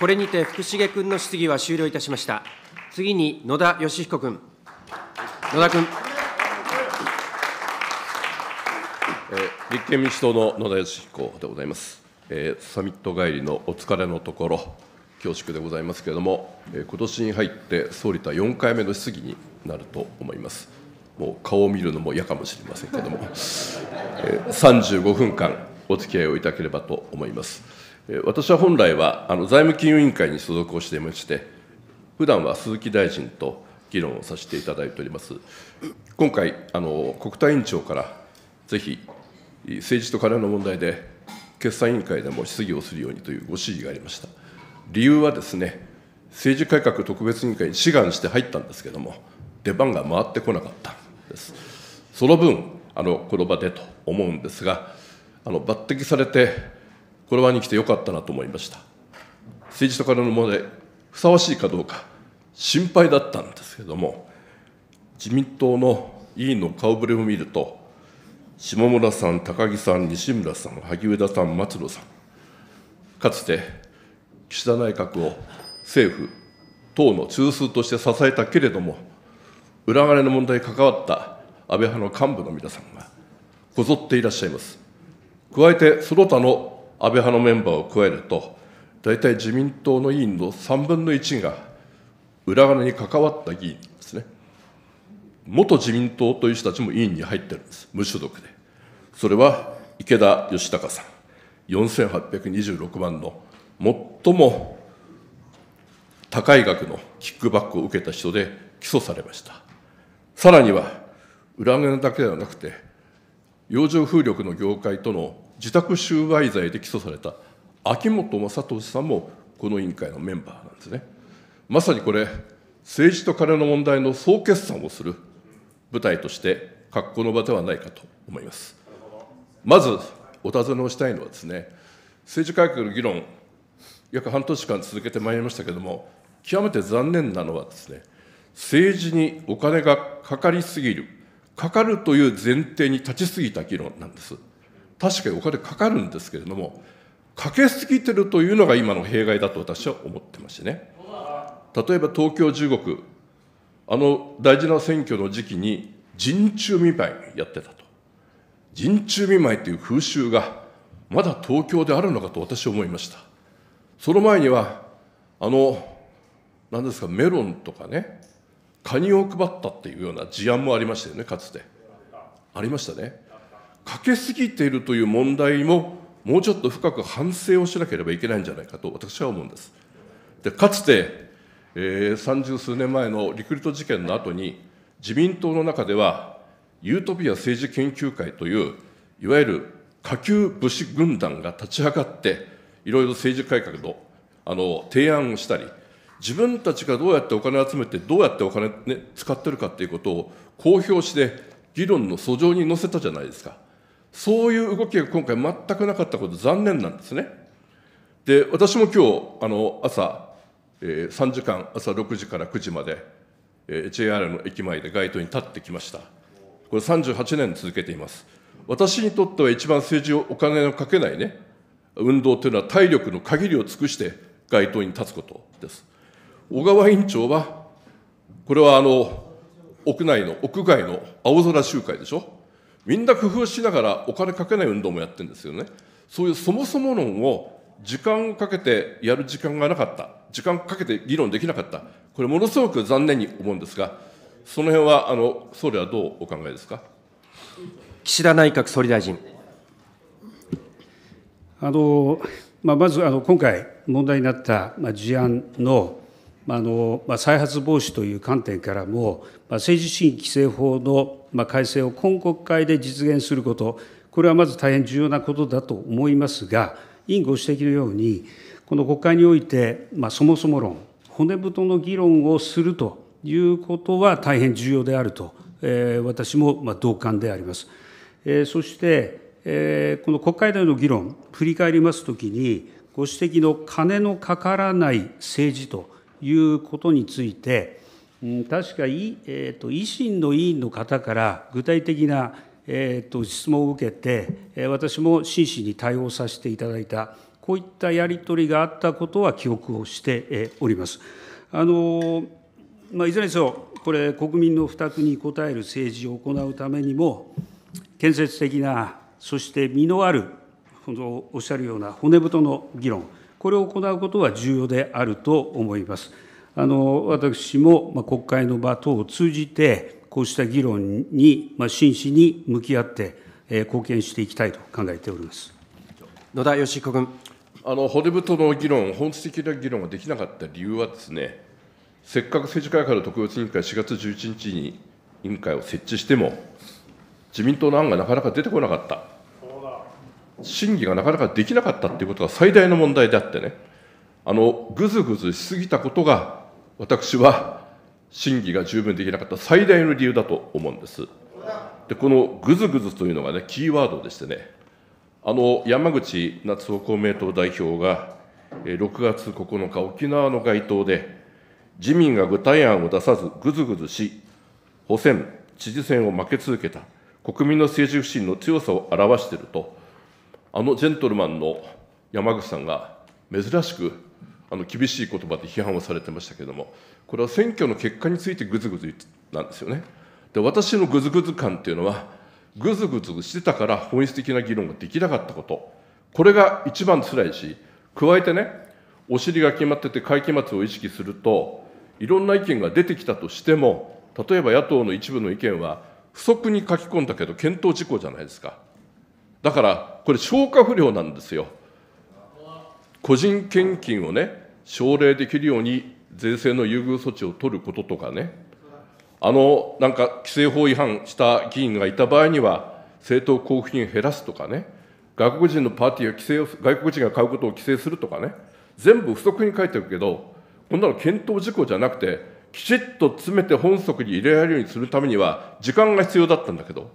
これにて福重君の質疑は終了いたしました。次に野田佳彦君。野田君。え立憲民主党の野田佳彦でございます。えー、サミット帰りのお疲れのところ、恐縮でございますけれども、えー、今年に入って総理とは4回目の質疑になると思います。もう顔を見るのも嫌かもしれませんけれども、えー、35分間お付き合いをいただければと思います。私は本来はあの財務金融委員会に所属をしていまして、普段は鈴木大臣と議論をさせていただいております。今回、あの国対委員長から、ぜひ政治と金の問題で、決算委員会でも質疑をするようにというご指示がありました。理由はですね、政治改革特別委員会に志願して入ったんですけれども、出番が回ってこなかったんです。その分、あのこの場でと思うんですが、あの抜擢されて、この場に来てよかったなと思いました政治とからのものでふさわしいかどうか心配だったんですけれども自民党の委員の顔ぶれを見ると下村さん、高木さん、西村さん、萩生田さん、松野さんかつて岸田内閣を政府、党の中枢として支えたけれども、裏金の問題に関わった安倍派の幹部の皆さんがこぞっていらっしゃいます。加えて、その他の安倍派のメンバーを加えると、大体自民党の委員の3分の1が裏金に関わった議員ですね。元自民党という人たちも委員に入ってるんです、無所属で。それは池田義孝さん、4826万の最も高い額のキックバックを受けた人で起訴されました。さらには、裏金だけではなくて、洋上風力の業界との受託収賄罪で起訴された秋本正俊さんもこの委員会のメンバーなんですね。まさにこれ、政治とカネの問題の総決算をする舞台として、格好の場ではないかと思います。まず、お尋ねをしたいのはですね、政治改革の議論、約半年間続けてまいりましたけれども、極めて残念なのはですね、政治にお金がかかりすぎる、かかるという前提に立ちすぎた議論なんです。確かにお金かかるんですけれども、かけすぎてるというのが今の弊害だと私は思ってましてね。例えば東京中国、区、あの大事な選挙の時期に人中見舞いやってたと。人中見舞いという風習がまだ東京であるのかと私は思いました。その前には、あの、何ですか、メロンとかね、カニを配ったっていうような事案もありましたよね、かつて。ありましたね。かけすぎているという問題ももうちょっと深く反省をしなければいけないんじゃないかと私は思うんです。でかつて三十、数年前のリクルート事件の後に自民党の中ではユートピア政治研究会といういわゆる下級武士軍団が立ち上がっていろいろ政治改革のあの提案をしたり自分たちがどうやってお金を集めてどうやってお金、ね、使ってるかということを公表して議論の訴状に載せたじゃないですか。そういう動きが今回全くなかったこと、残念なんですね。で、私も今日、あの、朝、えー、3時間、朝6時から9時まで、えー、JR の駅前で街頭に立ってきました。これ38年続けています。私にとっては一番政治をお金をかけないね、運動というのは体力の限りを尽くして街頭に立つことです。小川委員長は、これはあの、屋内の、屋外の青空集会でしょ。みんな工夫しながらお金かけない運動もやってるんですよね。そういうそもそも論を時間をかけてやる時間がなかった。時間かけて議論できなかった。これものすごく残念に思うんですが、その辺は、あの、総理はどうお考えですか岸田内閣総理大臣。あの、まあ、まず、あの、今回問題になった事案の、再発防止という観点からも、政治資金規正法の改正を今国会で実現すること、これはまず大変重要なことだと思いますが、委員ご指摘のように、この国会において、そもそも論、骨太の議論をするということは大変重要であると、私も同感であります。そして、この国会での議論、振り返りますときに、ご指摘の金のかからない政治と、いうことについて、確か、えーと、維新の委員の方から具体的な、えーと、と質問を受けて、私も真摯に対応させていただいた、こういったやり取りがあったことは記憶をしております。あのまあ、いずれにせよ、これ、国民の負託に応える政治を行うためにも、建設的な、そして実のある、おっしゃるような骨太の議論、これを行うことは重要であると思います。私も国会の場等を通じて、こうした議論に真摯に向き合って、貢献していきたいと考えております野田佳彦君。あの骨太の議論、本質的な議論ができなかった理由はですね、せっかく政治改革ら特別委員会、4月11日に委員会を設置しても、自民党の案がなかなか出てこなかった。審議がなかなかできなかったっていうことが最大の問題であってね、あの、ぐずぐずしすぎたことが、私は審議が十分できなかった最大の理由だと思うんです。で、このぐずぐずというのがね、キーワードでしてね、あの、山口夏夫公明党代表が、6月9日、沖縄の街頭で、自民が具体案を出さず、ぐずぐずし、補選、知事選を負け続けた、国民の政治不信の強さを表していると、あのジェントルマンの山口さんが珍しくあの厳しい言葉で批判をされてましたけれどもこれは選挙の結果についてぐずぐず言ってたんですよね。で私のぐずぐず感っていうのはぐずぐずしてたから本質的な議論ができなかったことこれが一番つらいし加えてねお尻が決まってて会期末を意識するといろんな意見が出てきたとしても例えば野党の一部の意見は不足に書き込んだけど検討事項じゃないですか。だからこれ消化不良なんですよ個人献金をね奨励できるように税制の優遇措置を取ることとかねあのなんか規制法違反した議員がいた場合には政党交付金減らすとかね外国人のパーティーが規制を外国人が買うことを規制するとかね全部不足に書いてるけどこんなの検討事項じゃなくてきちっと詰めて本則に入れられるようにするためには時間が必要だったんだけど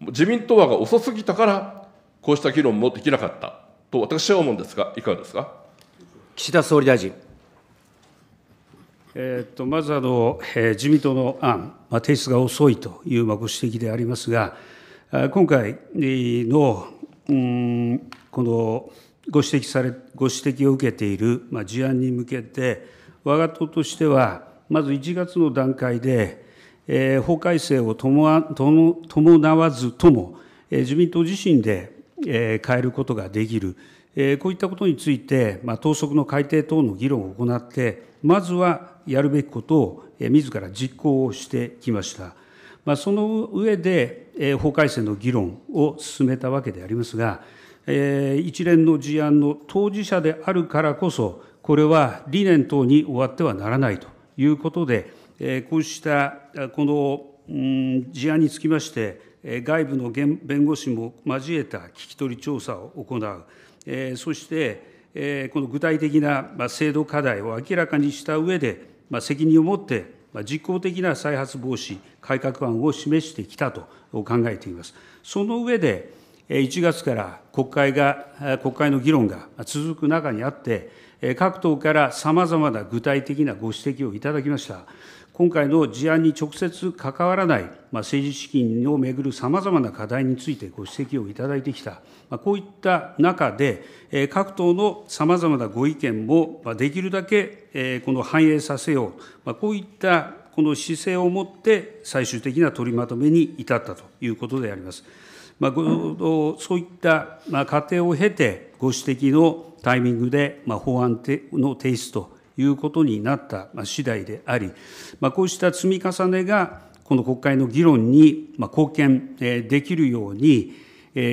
自民党はが遅すぎたからこうした議論もできなかったと私は思うんですが、いかがですか岸田総理大臣。えー、とまずあの、えー、自民党の案、まあ、提出が遅いというご指摘でありますが、今回の、うん、このご指摘され、ご指摘を受けている、まあ、事案に向けて、我が党としては、まず1月の段階で、えー、法改正を伴わずとも、えー、自民党自身で、変えることができる、こういったことについて、党則の改定等の議論を行って、まずはやるべきことをみずから実行をしてきました。その上で、法改正の議論を進めたわけでありますが、一連の事案の当事者であるからこそ、これは理念等に終わってはならないということで、こうしたこの事案につきまして、外部の弁護士も交えた聞き取り調査を行う、そしてこの具体的な制度課題を明らかにしたうえで、責任を持って実効的な再発防止改革案を示してきたと考えています。その上で、1月から国会が、国会の議論が続く中にあって、各党からさまざまな具体的なご指摘をいただきました。今回の事案に直接関わらない政治資金をめぐるさまざまな課題についてご指摘をいただいてきた、こういった中で、各党のさまざまなご意見もできるだけこの反映させよう、こういったこの姿勢を持って最終的な取りまとめに至ったということであります。まあ、そういった過程を経て、ご指摘のタイミングで法案の提出ということになった次第であり、こうした積み重ねが、この国会の議論に貢献できるように、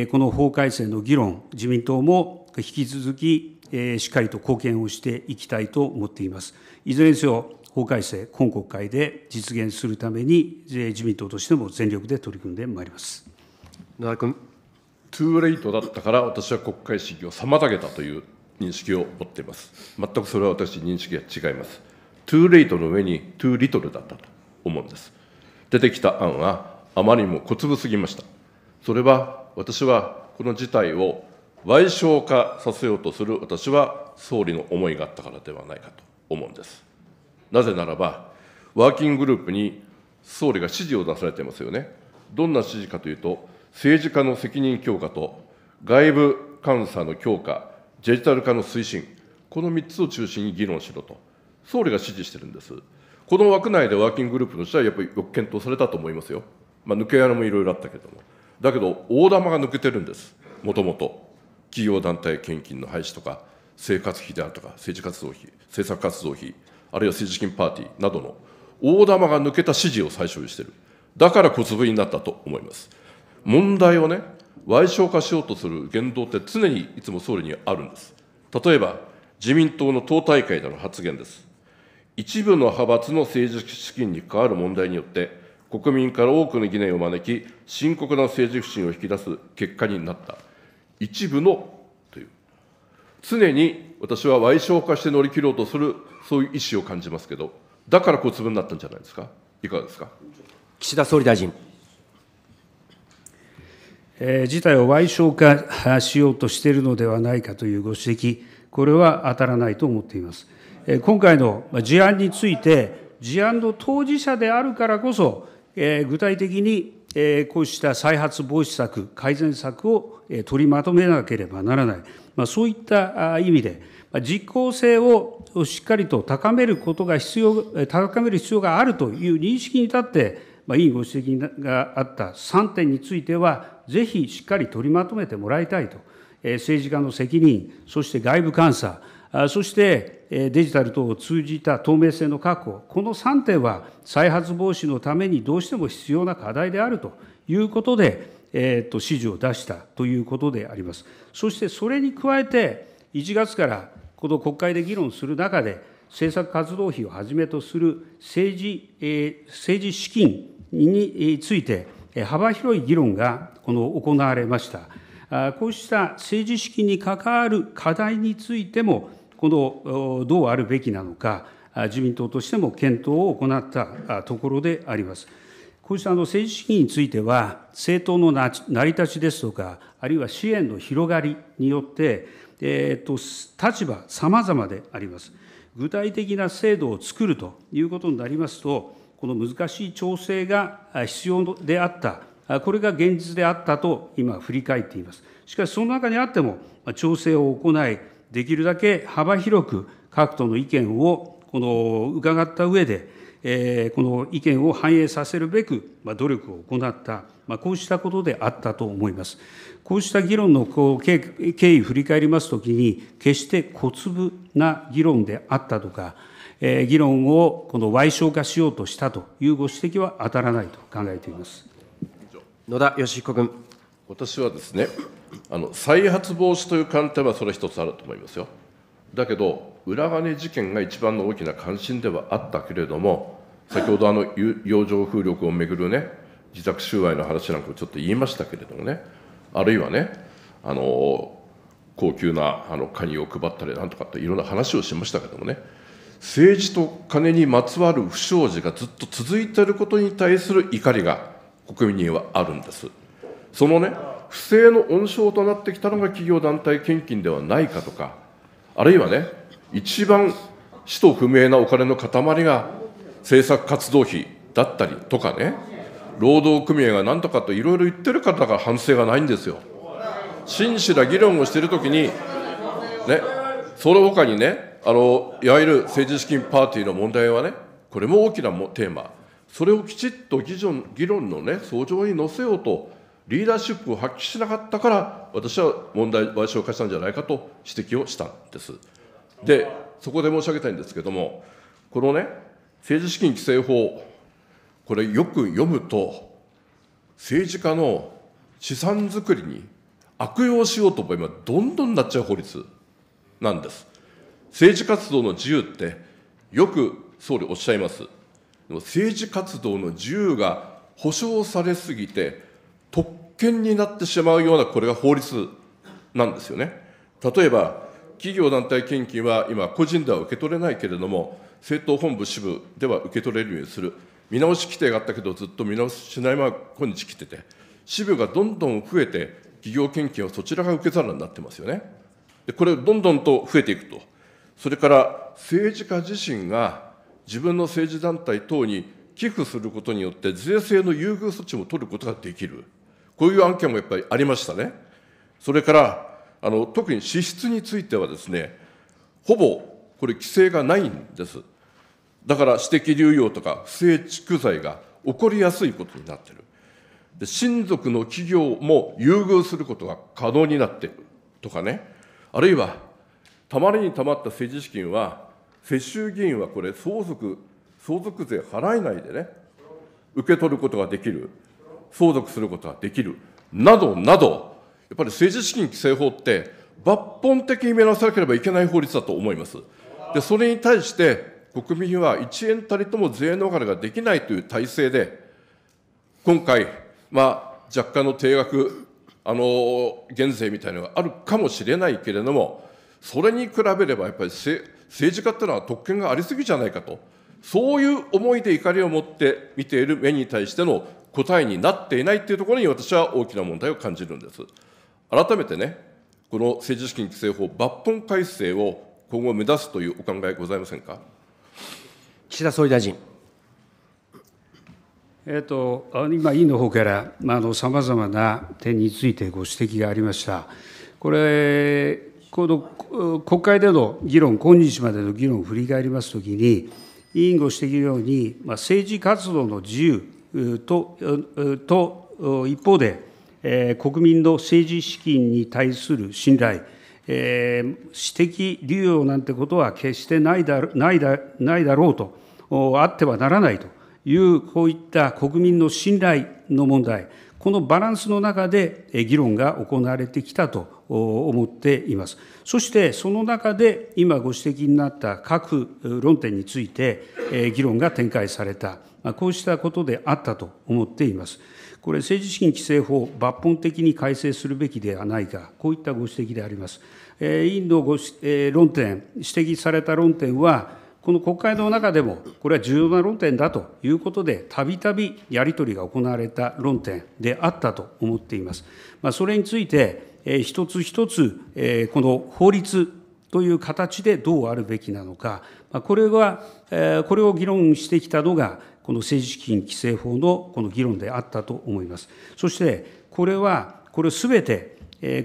この法改正の議論、自民党も引き続きしっかりと貢献をしていきたいと思っています。いずれにせよ、法改正、今国会で実現するために、自民党としても全力で取り組んでまいります。野田君トゥーレイトだったから、私は国会審議を妨げたという認識を持っています。全くそれは私、認識が違います。トゥーレイトの上にトゥーリトルだったと思うんです。出てきた案はあまりにも小粒すぎました。それは私はこの事態を賠償化させようとする私は総理の思いがあったからではないかと思うんです。なぜならば、ワーキンググループに総理が指示を出されていますよね。どんな指示かというと、政治家の責任強化と外部監査の強化、デジタル化の推進、この3つを中心に議論しろと、総理が指示してるんです。この枠内でワーキンググループの人はやっぱりよく検討されたと思いますよ。まあ、抜け穴もいろいろあったけれども。だけど、大玉が抜けてるんです、もともと。企業団体献金の廃止とか、生活費であるとか、政治活動費、政策活動費、あるいは政治資金パーティーなどの大玉が抜けた指示を最初にしてる。だから小粒になったと思います。問題をね、矮小化しようとする言動って常にいつも総理にあるんです。例えば、自民党の党大会での発言です。一部の派閥の政治資金に関わる問題によって、国民から多くの疑念を招き、深刻な政治不信を引き出す結果になった。一部のという。常に私は矮小化して乗り切ろうとする、そういう意思を感じますけど、だから小粒になったんじゃないですか。いかがですか。岸田総理大臣。事態をわ償小化しようとしているのではないかというご指摘、これは当たらないと思っています。今回の事案について、事案の当事者であるからこそ、具体的にこうした再発防止策、改善策を取りまとめなければならない、そういった意味で、実効性をしっかりと高めることが必要、高める必要があるという認識に立って、まあ、委員ご指摘があった3点については、ぜひしっかり取りまとめてもらいたいと、え政治家の責任、そして外部監査、あそして、えデジタル等を通じた透明性の確保、この3点は再発防止のためにどうしても必要な課題であるということで、えーと、と指示を出したということであります。そしてそれに加えて、1月からこの国会で議論する中で、政策活動費をはじめとする政治,、えー、政治資金について、幅広い議論が行われました。こうした政治資金に関わる課題についても、このどうあるべきなのか、自民党としても検討を行ったところであります。こうした政治資金については、政党の成り立ちですとか、あるいは支援の広がりによって、えーと、立場様々であります。具体的な制度を作るということになりますと、この難しい調整が必要であった、これが現実であったと今、振り返っています。しかし、その中にあっても、調整を行い、できるだけ幅広く各党の意見をこの伺った上で、えこの意見を反映させるべく、努力を行った、まあ、こうしたことであったと思います。こうした議論のこう経緯振り返りますときに、決して小粒な議論であったとか、議論をこのわ償小化しようとしたというご指摘は当たらないと考えています野田佳彦君。私はですね、あの再発防止という観点はそれ一つあると思いますよ。だけど、裏金事件が一番の大きな関心ではあったけれども、先ほどあの洋上風力をめぐるね、自宅収賄の話なんかをちょっと言いましたけれどもね、あるいはね、あの高級なあのカニを配ったりなんとかっていろんな話をしましたけどもね、政治と金にまつわる不祥事がずっと続いていることに対する怒りが国民にはあるんです。そのね、不正の温床となってきたのが企業団体献金ではないかとか、あるいはね、一番使途不明なお金の塊が政策活動費だったりとかね、労働組合がなんとかといろいろ言ってる方が反省がないんですよ。真摯な議論をしているときに、ね、その他にね、あのいわゆる政治資金パーティーの問題はね、これも大きなテーマ、それをきちっと議論議論の、ね、相乗に載せようと、リーダーシップを発揮しなかったから、私は問題、賠償化したんじゃないかと指摘をしたんです。で、そこで申し上げたいんですけれども、このね、政治資金規正法、これ、よく読むと、政治家の資産作りに悪用しようと思えば、どんどんなっちゃう法律なんです。政治活動の自由って、よく総理おっしゃいます。でも政治活動の自由が保障されすぎて、特権になってしまうような、これが法律なんですよね。例えば、企業団体献金は今、個人では受け取れないけれども、政党本部支部では受け取れるようにする、見直し規定があったけど、ずっと見直ししないまま今日来てて、支部がどんどん増えて、企業献金をそちらが受け皿になってますよね。でこれ、どんどんと増えていくと。それから政治家自身が自分の政治団体等に寄付することによって税制の優遇措置も取ることができる。こういう案件もやっぱりありましたね。それから、あの、特に支出についてはですね、ほぼこれ規制がないんです。だから私的流用とか不正蓄財が起こりやすいことになっている。で親族の企業も優遇することが可能になっているとかね、あるいはたまりにたまった政治資金は、世襲議員はこれ、相続、相続税払えないでね、受け取ることができる、相続することができる、などなど、やっぱり政治資金規正法って、抜本的に見直さなければいけない法律だと思います。で、それに対して、国民は1円たりとも税逃れができないという体制で、今回、まあ、若干の定額、あの、減税みたいなのがあるかもしれないけれども、それに比べればやっぱり政治家っていうのは特権がありすぎじゃないかと、そういう思いで怒りを持って見ている目に対しての答えになっていないっていうところに私は大きな問題を感じるんです。改めてね、この政治資金規正法抜本改正を今後目指すというお考えございませんか岸田総理大臣。えーと、今、委員の方からさまざまな点についてご指摘がありました。これこの国会での議論、今日までの議論を振り返りますときに、委員ご指摘のように、政治活動の自由と、と一方で、国民の政治資金に対する信頼、私的流用なんてことは決してないだないだないだろうと、あってはならないという、こういった国民の信頼の問題、このバランスの中で議論が行われてきたと思っています。そしてその中で今ご指摘になった各論点について議論が展開された、こうしたことであったと思っています。これ、政治資金規正法、抜本的に改正するべきではないか、こういったご指摘であります。委員のご、え論点、指摘された論点は、この国会の中でも、これは重要な論点だということで、たびたびやり取りが行われた論点であったと思っています。まあ、それについて、一つ一つ、この法律という形でどうあるべきなのか、これは、これを議論してきたのが、この政治資金規正法のこの議論であったと思います。そして、これは、これすべて、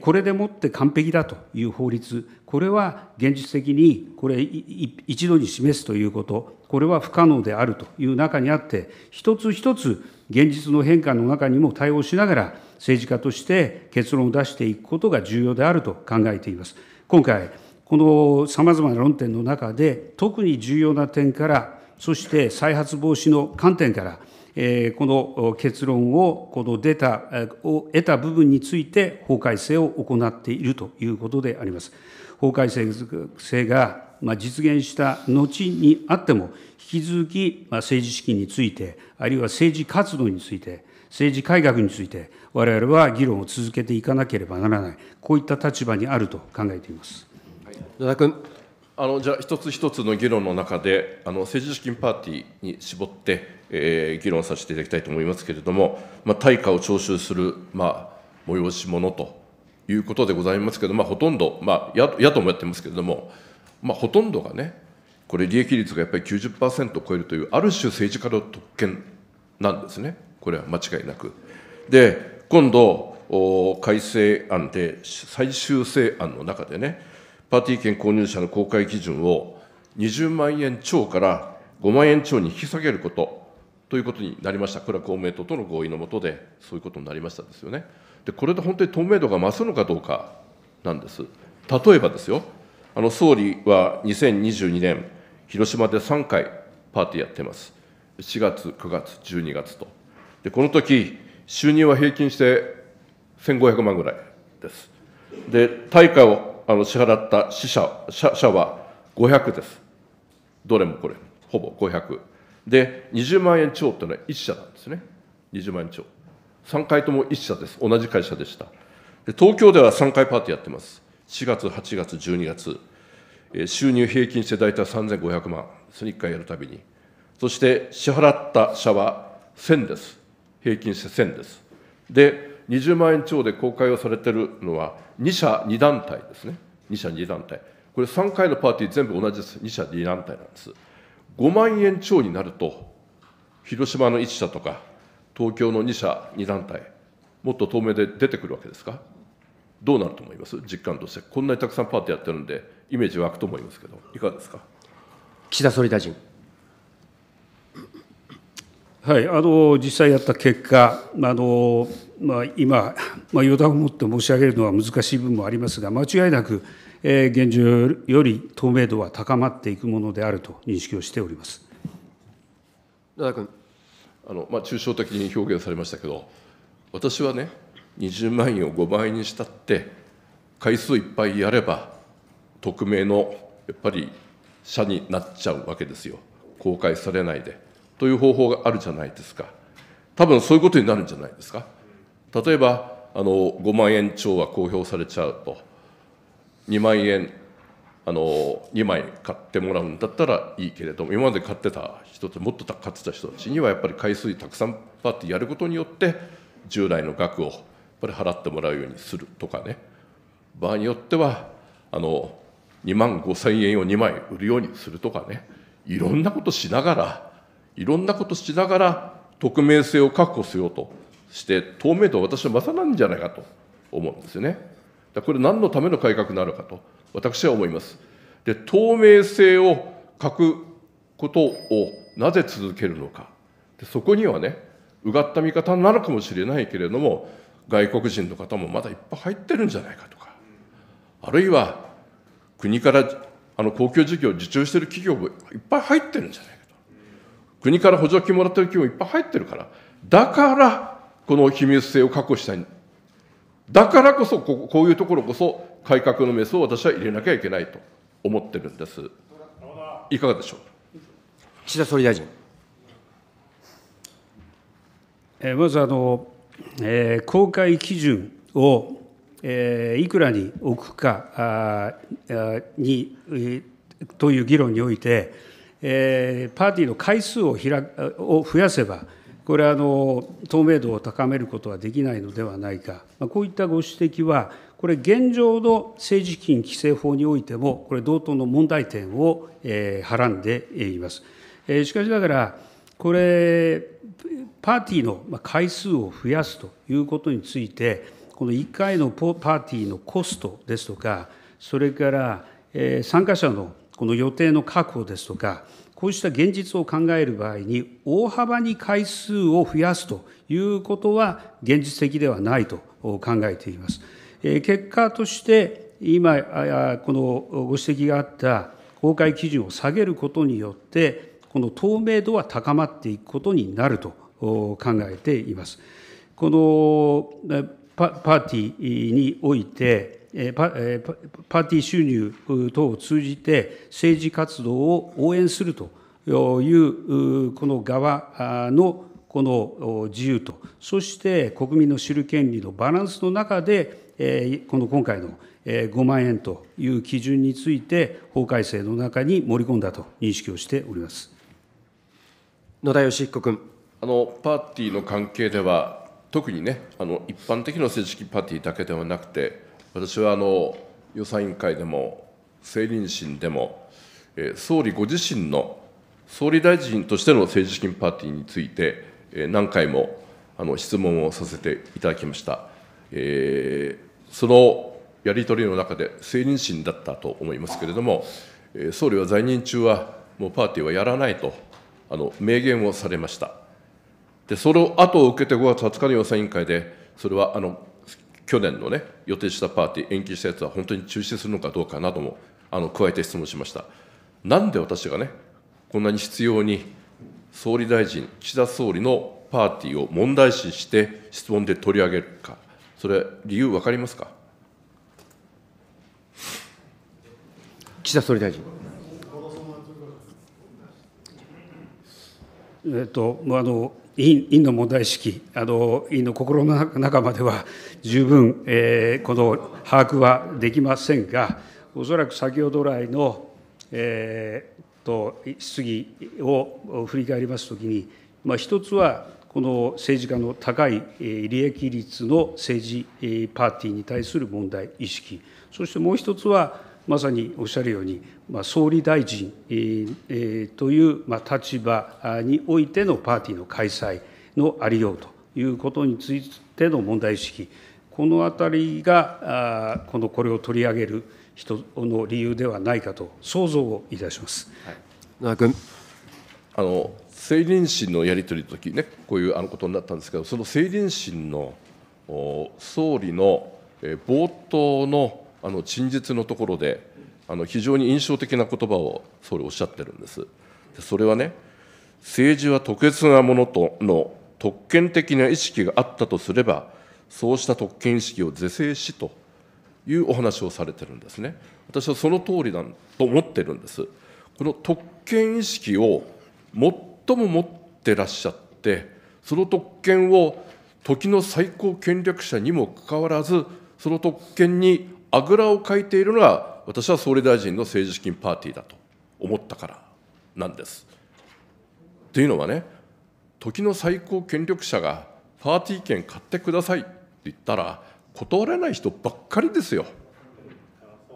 これでもって完璧だという法律、これは現実的に、これ、一度に示すということ、これは不可能であるという中にあって、一つ一つ現実の変化の中にも対応しながら、政治家として結論を出していくことが重要であると考えています。今回、このさまざまな論点の中で、特に重要な点から、そして再発防止の観点から、えこの結論を、この出た、を得た部分について法改正を行っているということであります。法改正が実現した後にあっても、引き続き政治資金について、あるいは政治活動について、政治改革について、われわれは議論を続けていかなければならない、こういった立場にあると考えています。野田君あのじゃあ、一つ一つの議論の中で、あの政治資金パーティーに絞って、えー、議論させていただきたいと思いますけれども、まあ、対価を徴収する、まあ、催し物ということでございますけれども、まあ、ほとんど、まあ、野党もやってますけれども、まあ、ほとんどがねこれ利益率がやっぱり90%を超えるというある種政治家の特権なんですねこれは間違いなく。で今度改正案で最終正案の中でねパーティー券購入者の公開基準を20万円超から5万円超に引き下げることということになりました、これは公明党との合意のもとで、そういうことになりましたですよね。で、これで本当に透明度が増すのかどうかなんです。例えばですよ、あの総理は2022年、広島で3回パーティーやってます。4月、9月、12月と。で、この時、収入は平均して1500万ぐらいです。で、対価をあの支払った死者者者は500です。どれもこれ、ほぼ500。で、20万円超っていうのは1社なんですね。20万円超。3回とも1社です。同じ会社でした。で東京では3回パーティーやってます。4月、8月、12月、収入平均して大体3500万、それ1回やるたびに、そして支払った社は1000です、平均して1000です。で、20万円超で公開をされてるのは、2社2団体ですね、2社2団体、これ、3回のパーティー、全部同じです、2社2団体なんです。5万円超になると、広島の1社とか、東京の2社2団体、もっと透明で出てくるわけですか。どうなると思います実感としてこんなにたくさんパーティーやってるんでイメージ湧くと思いますけどいかがですか岸田総理大臣はいあの実際やった結果あの、まあ、今、まあ、予断を持って申し上げるのは難しい部分もありますが間違いなく、えー、現状より透明度は高まっていくものであると認識をしております田田君あの、まあ、抽象的に表現されましたけど私はね20万円を5万円にしたって回数いっぱいやれば匿名のやっぱり社になっちゃうわけですよ公開されないでという方法があるじゃないですか多分そういうことになるんじゃないですか例えばあの5万円超は公表されちゃうと2万円あの2枚買ってもらうんだったらいいけれども今まで買ってた人もっと買ってた人たちにはやっぱり回数たくさんパーてやることによって従来の額をこれ払ってもらうようにするとかね場合によってはあの2万5千円を2枚売るようにするとかねいろんなことしながらいろんなことしながら匿名性を確保しようとして透明度は私はま勝なんじゃないかと思うんですね。これ何のための改革なのかと私は思います。で透明性を欠くことをなぜ続けるのかでそこにはねうがった見方なのかもしれないけれども外国人の方もまだいっぱい入ってるんじゃないかとかあるいは国からあの公共事業を受注している企業もいっぱい入ってるんじゃないかと国から補助金もらってる企業もいっぱい入ってるからだからこの秘密性を確保したいだからこそここういうところこそ改革のメスを私は入れなきゃいけないと思ってるんですいかがでしょう岸田総理大臣まずあの公開基準をいくらに置くかにという議論において、パーティーの回数を増やせば、これは透明度を高めることはできないのではないか、こういったご指摘は、これ、現状の政治資金規正法においても、これ、同等の問題点をはらんでいます。しかしながらこれ、パーティーの回数を増やすということについて、この1回のパーティーのコストですとか、それから参加者のこの予定の確保ですとか、こうした現実を考える場合に、大幅に回数を増やすということは現実的ではないと考えています。結果として、今、このご指摘があった公開基準を下げることによって、この透明度は高まっていくことになると考えています。このパーティーにおいて、パーティー収入等を通じて政治活動を応援するというこの側のこの自由と、そして国民の知る権利のバランスの中で、この今回の5万円という基準について、法改正の中に盛り込んだと認識をしております。野田佳彦君あのパーティーの関係では特にねあの一般的な政治パーティーだけではなくて私はあの予算委員会でも政倫審でも、えー、総理ご自身の総理大臣としての政治資金パーティーについて、えー、何回もあの質問をさせていただきました、えー、そのやり取りの中で政倫審だったと思いますけれども、えー、総理は在任中はもうパーティーはやらないとあの明言をされました。で、その後を受けて5月20日の予算委員会で、それはあの去年のね、予定したパーティー、延期したやつは本当に中止するのかどうかなどもあの加えて質問しました。なんで私がね、こんなに必要に総理大臣、岸田総理のパーティーを問題視して質問で取り上げるか、それ、理由分かりますか。岸田総理大臣。えっと、あの委員の問題意識あの員の心の中までは十分、えー、この把握はできませんがおそらく先ほど来の、えーと質疑を振り返りますときに、まあ、一つはこの政治家の高い利益率の政治パーティーに対する問題意識そしてもう一つはまさにおっしゃるように、総理大臣という立場においてのパーティーの開催のありようということについての問題意識、このあたりが、このこれを取り上げる人の理由ではないかと想像をいたします。はい、君あの政倫審のやり取りの時ね、こういうあのことになったんですけど、その政倫審の総理の冒頭のあの陳述のところであの非常に印象的な言葉を総理おっしゃってるんです。でそれはね政治は特別なものとの特権的な意識があったとすれば、そうした特権意識を是正しというお話をされてるんですね。私はその通りだと思ってるんです。この特権意識を最も持ってらっしゃって、その特権を時の最高権力者にもかかわらず、その特権にあぐらをかいているのは私は総理大臣の政治資金パーティーだと思ったからなんです。というのはね時の最高権力者がパーティー券買ってくださいって言ったら断れない人ばっかりですよ。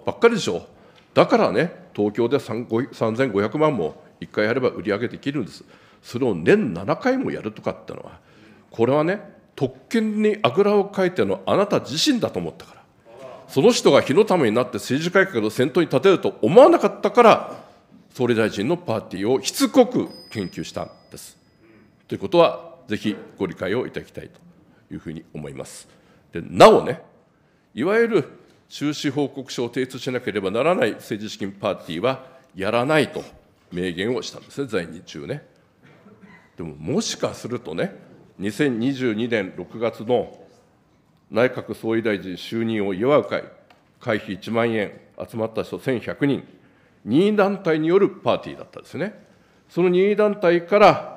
ばっかりでしょ。だからね東京で3500万も1回やれば売り上げできるんです。それを年7回もやるとかってのはこれはね特権にあぐらをかいてのあなた自身だと思ったから。その人が火のためになって政治改革の先頭に立てると思わなかったから、総理大臣のパーティーをしつこく研究したんです。ということは、ぜひご理解をいただきたいというふうに思います。でなおね、いわゆる収支報告書を提出しなければならない政治資金パーティーはやらないと明言をしたんですね、在任中ね。でももしかするとね、2022年6月の内閣総理大臣就任を祝う会、会費1万円、集まった人1100人、任意団体によるパーティーだったですね。その任意団体から、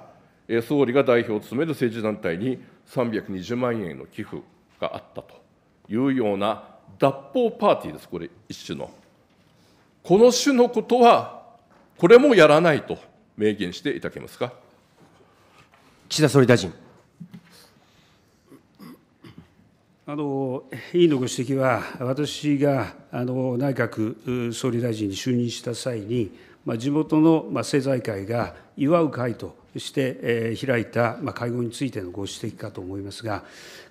総理が代表を務める政治団体に320万円の寄付があったというような脱法パーティーです、これ、一種の。この種のことは、これもやらないと明言していただけますか。岸田総理大臣。委員のご指摘は、私が内閣総理大臣に就任した際に、地元の政財界が祝う会として開いた会合についてのご指摘かと思いますが、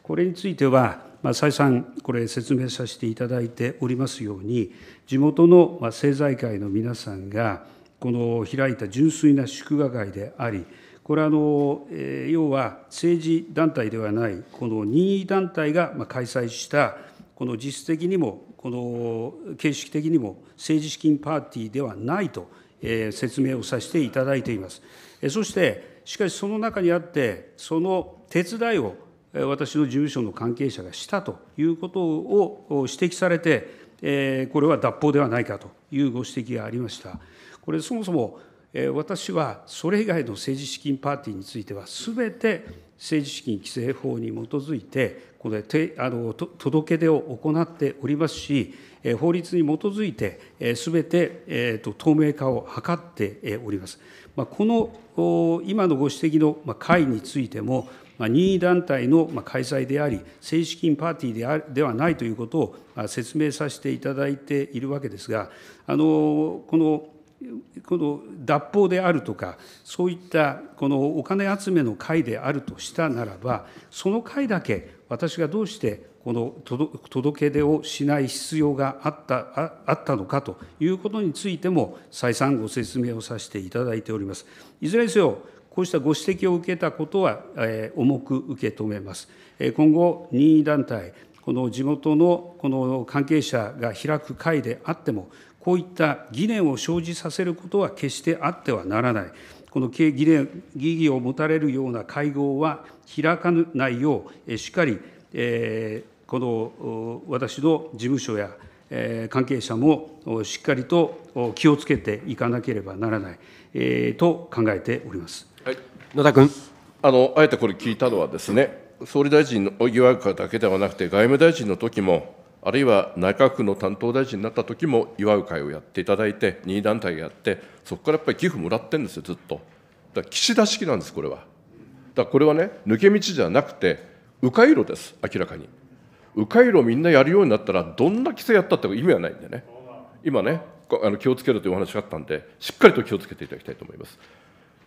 これについては、再三、これ、説明させていただいておりますように、地元の政財界の皆さんが、この開いた純粋な祝賀会であり、これは要は政治団体ではない、この任意団体が開催した、この実質的にも、この形式的にも政治資金パーティーではないと説明をさせていただいています。そして、しかしその中にあって、その手伝いを私の事務所の関係者がしたということを指摘されて、これは脱法ではないかというご指摘がありました。これ、そもそも私はそれ以外の政治資金パーティーについては、すべて政治資金規正法に基づいて、これあの届け出を行っておりますし、法律に基づいて、すべて透明化を図っております。この今のご指摘の会についても、任意団体の開催であり、政治資金パーティーではないということを説明させていただいているわけですが、あのこのこの脱法であるとか、そういったこのお金集めの会であるとしたならば、その会だけ私がどうしてこの届け出をしない必要があったあったのかということについても、再三ご説明をさせていただいております。いずれにせよ、こうしたご指摘を受けたことは、えー、重く受け止めます。えー、今後、任意団体、この地元のこの関係者が開く会であっても、こういった疑念を生じさせることは決してあってはならない。この疑念、疑義を持たれるような会合は開かないよう、しっかり、えこの私の事務所や、え関係者もしっかりと気をつけていかなければならない、えー、と考えております、はい、野田君あの。あえてこれ聞いたのはですね、総理大臣の疑惑だけではなくて、外務大臣の時も、あるいは内閣府の担当大臣になった時も祝う会をやっていただいて、任意団体がやって、そこからやっぱり寄付もらってるんですよ、ずっと。だから岸田式なんです、これは。だからこれはね、抜け道じゃなくて、迂回路です、明らかに。迂回路をみんなやるようになったら、どんな規制やったって意味はないんでね、今ね、あの気をつけるというお話があったんで、しっかりと気をつけていただきたいと思います。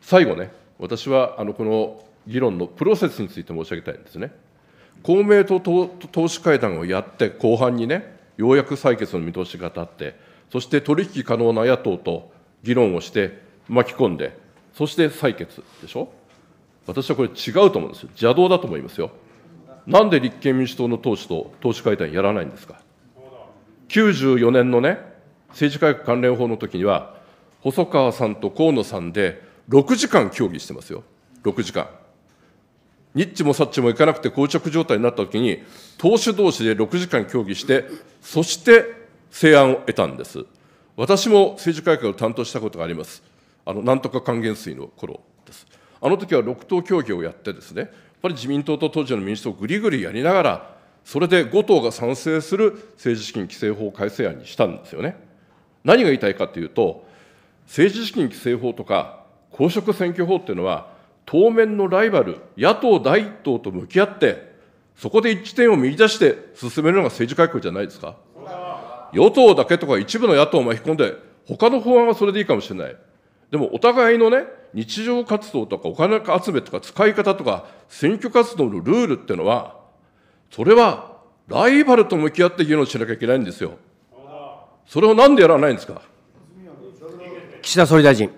最後ね、私はあのこの議論のプロセスについて申し上げたいんですね。公明党党首会談をやって、後半にね、ようやく採決の見通しが立って、そして取引可能な野党と議論をして巻き込んで、そして採決でしょ、私はこれ違うと思うんですよ、邪道だと思いますよ。なんで立憲民主党の党首と党首会談やらないんですか。94年のね、政治改革関連法の時には、細川さんと河野さんで6時間協議してますよ、6時間。ニッチもサッチもいかなくて膠着状態になったときに、党首同士で6時間協議して、そして成案を得たんです。私も政治改革を担当したことがあります。あの、なんとか還元水の頃です。あの時は6党協議をやってですね、やっぱり自民党と当時の民主党をぐりぐりやりながら、それで5党が賛成する政治資金規正法改正案にしたんですよね。何が言いたいかというと、政治資金規正法とか公職選挙法っていうのは、当面のライバル、野党第一党と向き合って、そこで一致点を見出して進めるのが政治改革じゃないですか。与党だけとか一部の野党を巻き込んで、他の法案はそれでいいかもしれない。でもお互いのね、日常活動とかお金集めとか使い方とか選挙活動のルールってのは、それはライバルと向き合って議論しなきゃいけないんですよ。それをなんでやらないんですか。岸田総理大臣。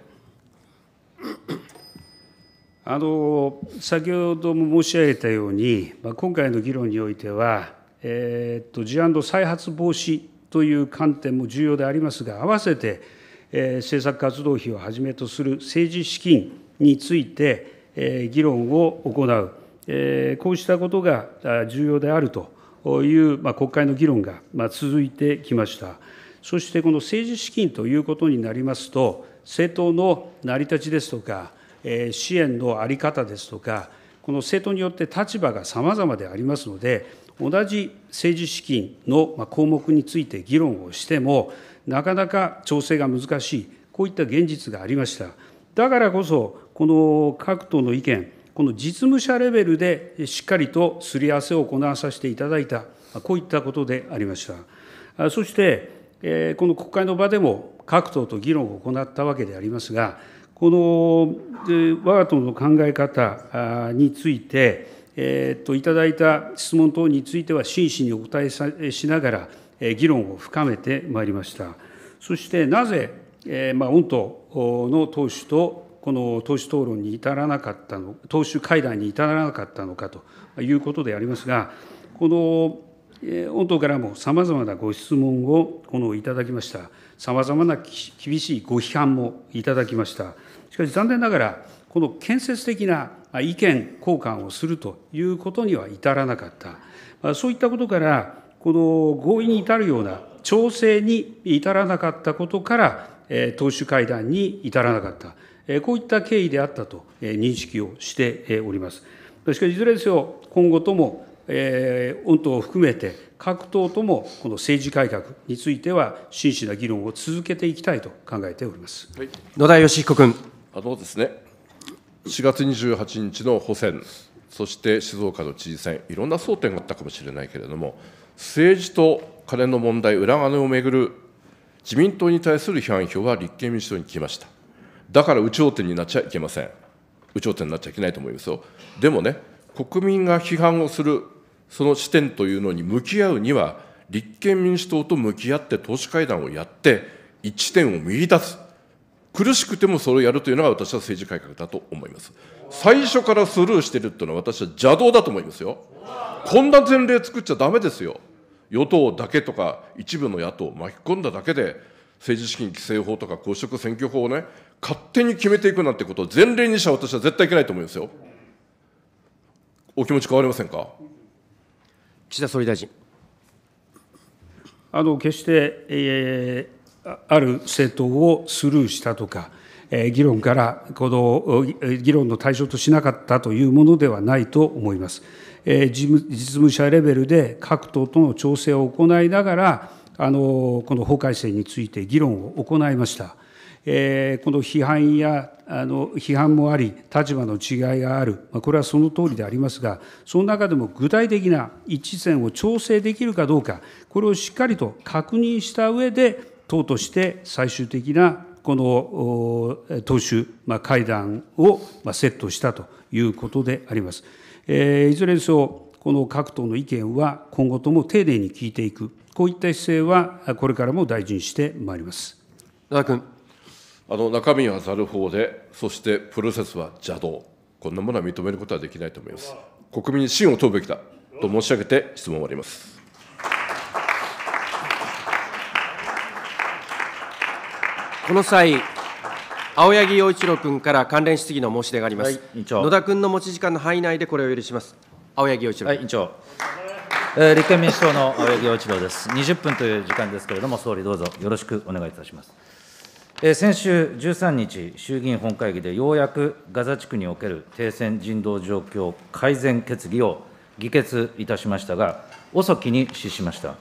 先ほども申し上げたように、今回の議論においては、事案の再発防止という観点も重要でありますが、併せて政策活動費をはじめとする政治資金について議論を行う、こうしたことが重要であるという国会の議論が続いてきました。そしてこの政治資金ということになりますと、政党の成り立ちですとか、支援の在り方ですとか、この政党によって立場がさまざまでありますので、同じ政治資金の項目について議論をしても、なかなか調整が難しい、こういった現実がありました。だからこそ、この各党の意見、この実務者レベルでしっかりとすり合わせを行わさせていただいた、こういったことでありました。そして、この国会の場でも各党と議論を行ったわけでありますが、この我が党の考え方について、えー、といただいた質問等については真摯にお答えしながら、議論を深めてまいりました。そしてなぜ、えーまあ、御党の党首とこの党首討論に至らなかったの、党首会談に至らなかったのかということでありますが、この御党からもさまざまなご質問をこのいただきました、さまざまな厳しいご批判もいただきました。しかし残念ながら、この建設的な意見交換をするということには至らなかった。そういったことから、この合意に至るような調整に至らなかったことから、党首会談に至らなかった。こういった経緯であったと認識をしております。しかし、いずれにせよ、今後とも、御党を含めて、各党ともこの政治改革については、真摯な議論を続けていきたいと考えております、はい、野田佳彦君。あのですね、4月28日の補選、そして静岡の知事選、いろんな争点があったかもしれないけれども、政治と金の問題、裏金をめぐる自民党に対する批判票は立憲民主党に来ました。だから、有頂天になっちゃいけません。有頂天になっちゃいけないと思いますよ。でもね、国民が批判をする、その視点というのに向き合うには、立憲民主党と向き合って党首会談をやって、一致点を見出す、苦しくてもそれをやるというのが私は政治改革だと思います。最初からスルーしてるというのは私は邪道だと思いますよ。こんな前例作っちゃだめですよ。与党だけとか一部の野党を巻き込んだだけで政治資金規正法とか公職選挙法をね、勝手に決めていくなんてことを前例にしちゃ私は絶対いけないと思いますよ。お気持ち変わりませんか岸田総理大臣。あの決して、えーある政党をスルーしたとか、議論から、この議論の対象としなかったというものではないと思います。実務者レベルで各党との調整を行いながら、あのこの法改正について議論を行いました。この批判やあの批判もあり、立場の違いがある、これはその通りでありますが、その中でも具体的な一致点を調整できるかどうか、これをしっかりと確認した上で、党として最終的なこの党首会談をセットしたということであります。いずれにせよ、この各党の意見は今後とも丁寧に聞いていく、こういった姿勢はこれからも大事にしてまいります田君あの中身はざる法で、そしてプロセスは邪道、こんなものは認めることはできないと思います。国民に信を問うべきだと申し上げて質問を終わります。この際、青柳陽一郎君から関連質疑の申し出があります。はい、野田君の持ち時間の範囲内でこれを許します。青柳陽一郎、はい、委員長、えー、立憲民主党の青柳陽一郎です。20分という時間ですけれども、総理どうぞよろしくお願いいたします。えー、先週13日、衆議院本会議でようやくガザ地区における停戦人道状況改善決議を議決いたしましたが、遅きに失しました。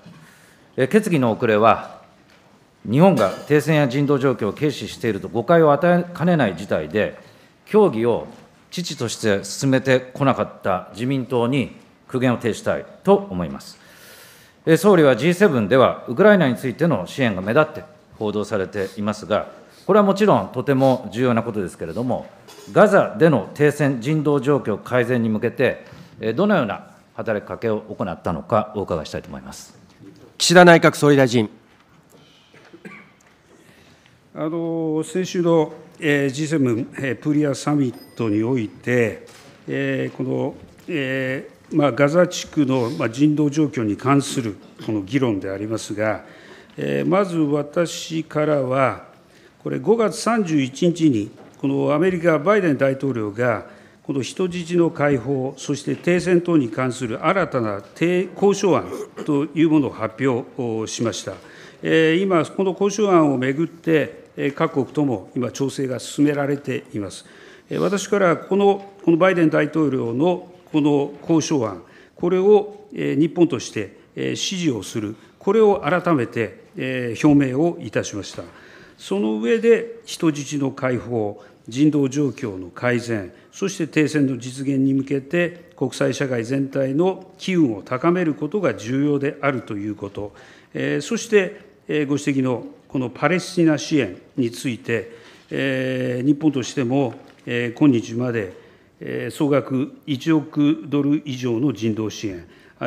えー、決議の遅れは日本が停戦や人道状況を軽視していると誤解を与えかねない事態で、協議を父として進めてこなかった自民党に苦言を呈したいと思います。総理は G7 では、ウクライナについての支援が目立って報道されていますが、これはもちろんとても重要なことですけれども、ガザでの停戦、人道状況改善に向けて、どのような働きかけを行ったのか、お伺いしたいと思います岸田内閣総理大臣。先週の Ｇ7 プリアサミットにおいて、このガザ地区の人道状況に関するこの議論でありますが、まず私からは、これ、5月31日に、このアメリカ、バイデン大統領が、この人質の解放、そして停戦等に関する新たな交渉案というものを発表しました。今、この交渉案を巡って、各国とも今、調整が進められています。私からこのバイデン大統領のこの交渉案、これを日本として支持をする、これを改めて表明をいたしました。その上で、人質の解放、人道状況の改善、そして停戦の実現に向けて、国際社会全体の機運を高めることが重要であるということ、そしてご指摘のこのパレスチナ支援について、日本としても今日まで総額1億ドル以上の人道支援、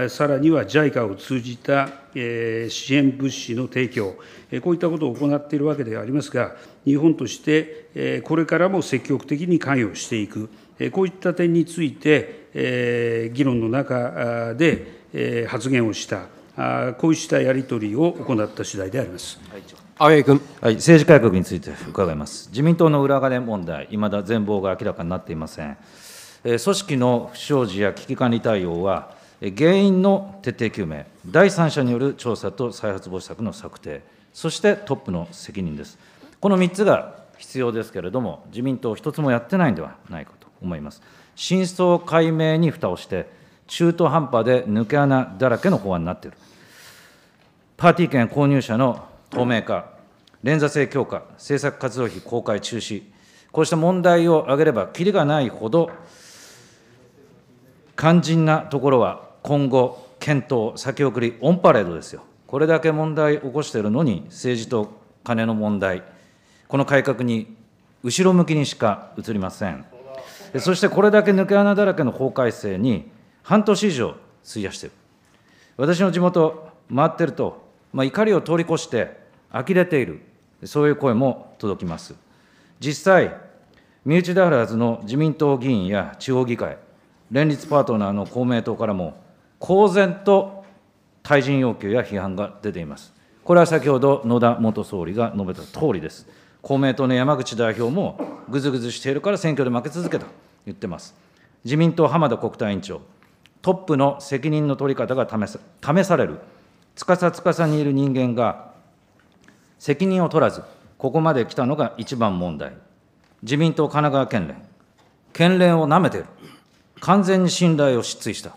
さらには JICA を通じた支援物資の提供、こういったことを行っているわけでありますが、日本としてこれからも積極的に関与していく、こういった点について、議論の中で発言をした、こうしたやり取りを行った次第であります。青柳君、はい、政治改革について伺います。自民党の裏金問題、いまだ全貌が明らかになっていません。組織の不祥事や危機管理対応は、原因の徹底究明、第三者による調査と再発防止策の策定、そしてトップの責任です。この3つが必要ですけれども、自民党、一つもやってないんではないかと思います。真相解明に蓋をして、中途半端で抜け穴だらけの法案になっている。パーティー券購入者の透明化、連座性強化、政策活動費公開中止、こうした問題を挙げれば、きりがないほど、肝心なところは今後、検討、先送り、オンパレードですよ。これだけ問題起こしているのに、政治と金の問題、この改革に後ろ向きにしか移りません。そしてこれだけ抜け穴だらけの法改正に、半年以上費やしている。私の地元、回ってると、まあ、怒りを通り越して呆れている、そういう声も届きます。実際、身内であるはずの自民党議員や地方議会、連立パートナーの公明党からも、公然と退陣要求や批判が出ています。これは先ほど野田元総理が述べた通りです。公明党の山口代表も、ぐずぐずしているから選挙で負け続けたと言ってます。自民党、浜田国対委員長、トップの責任の取り方が試される、つかさつかさにいる人間が、責任を取らず、ここまで来たのが一番問題、自民党神奈川県連、県連をなめている、完全に信頼を失墜した、